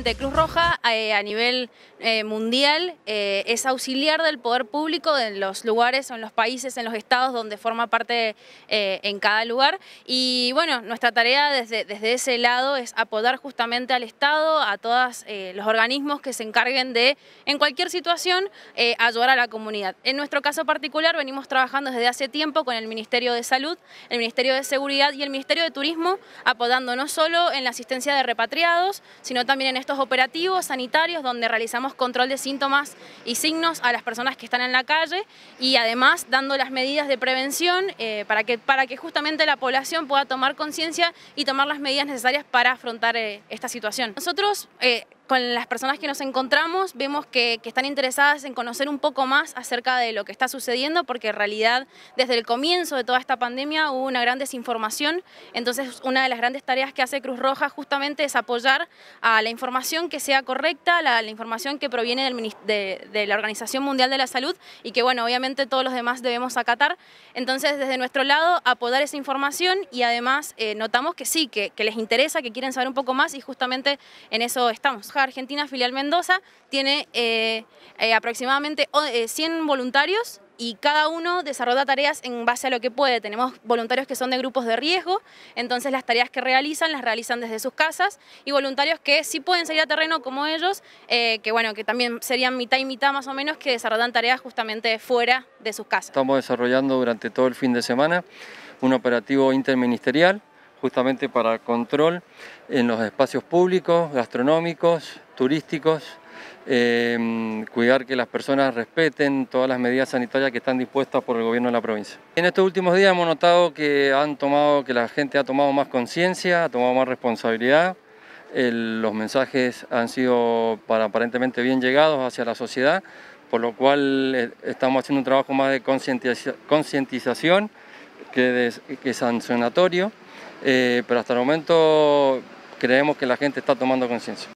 de Cruz Roja eh, a nivel eh, mundial eh, es auxiliar del poder público en los lugares o en los países, en los estados donde forma parte en cada lugar. Y bueno, nuestra tarea desde, desde ese lado es apoyar justamente al Estado, a todos los organismos que se encarguen de, en cualquier situación, ayudar a la comunidad. En nuestro caso particular venimos trabajando desde hace tiempo con el Ministerio de Salud, el Ministerio de Seguridad y el Ministerio de Turismo, apoyando no solo en la asistencia de repatriados, sino también en estos operativos sanitarios donde realizamos control de síntomas y signos a las personas que están en la calle y además dando las medidas de prevención eh, para, que, para que justamente la población pueda tomar conciencia y tomar las medidas necesarias para afrontar eh, esta situación. Nosotros eh, las personas que nos encontramos vemos que, están interesadas en conocer un poco más acerca de lo que está sucediendo, porque en realidad desde el comienzo de toda esta pandemia hubo una gran desinformación, entonces una de las grandes tareas que hace Cruz Roja justamente es apoyar a la información que sea correcta, la, información que proviene del, de, la Organización Mundial de la Salud y que bueno, obviamente todos los demás debemos acatar, entonces desde nuestro lado apoyar esa información y además eh, notamos que sí, que, que les interesa, que quieren saber un poco más y justamente en eso estamos. Argentina Filial Mendoza tiene eh, eh, aproximadamente 100 eh, voluntarios y cada uno desarrolla tareas en base a lo que puede. Tenemos voluntarios que son de grupos de riesgo, entonces las tareas que realizan las realizan desde sus casas y voluntarios que sí pueden salir a terreno como ellos, que bueno, que también serían mitad y mitad más o menos, que desarrollan tareas justamente fuera de sus casas. Estamos desarrollando durante todo el fin de semana un operativo interministerial justamente para control en los espacios públicos, gastronómicos, turísticos, em, cuidar que las personas respeten todas las medidas sanitarias que están dispuestas por el gobierno de la provincia. En estos últimos días hemos notado que, han tomado, que la gente ha tomado más conciencia, ha tomado más responsabilidad, los mensajes han sido para, aparentemente bien llegados hacia la sociedad, por lo cual eh, estamos haciendo un trabajo más de concientización que, de, que sancionatorio. Eh, pero hasta el momento creemos que la gente está tomando conciencia.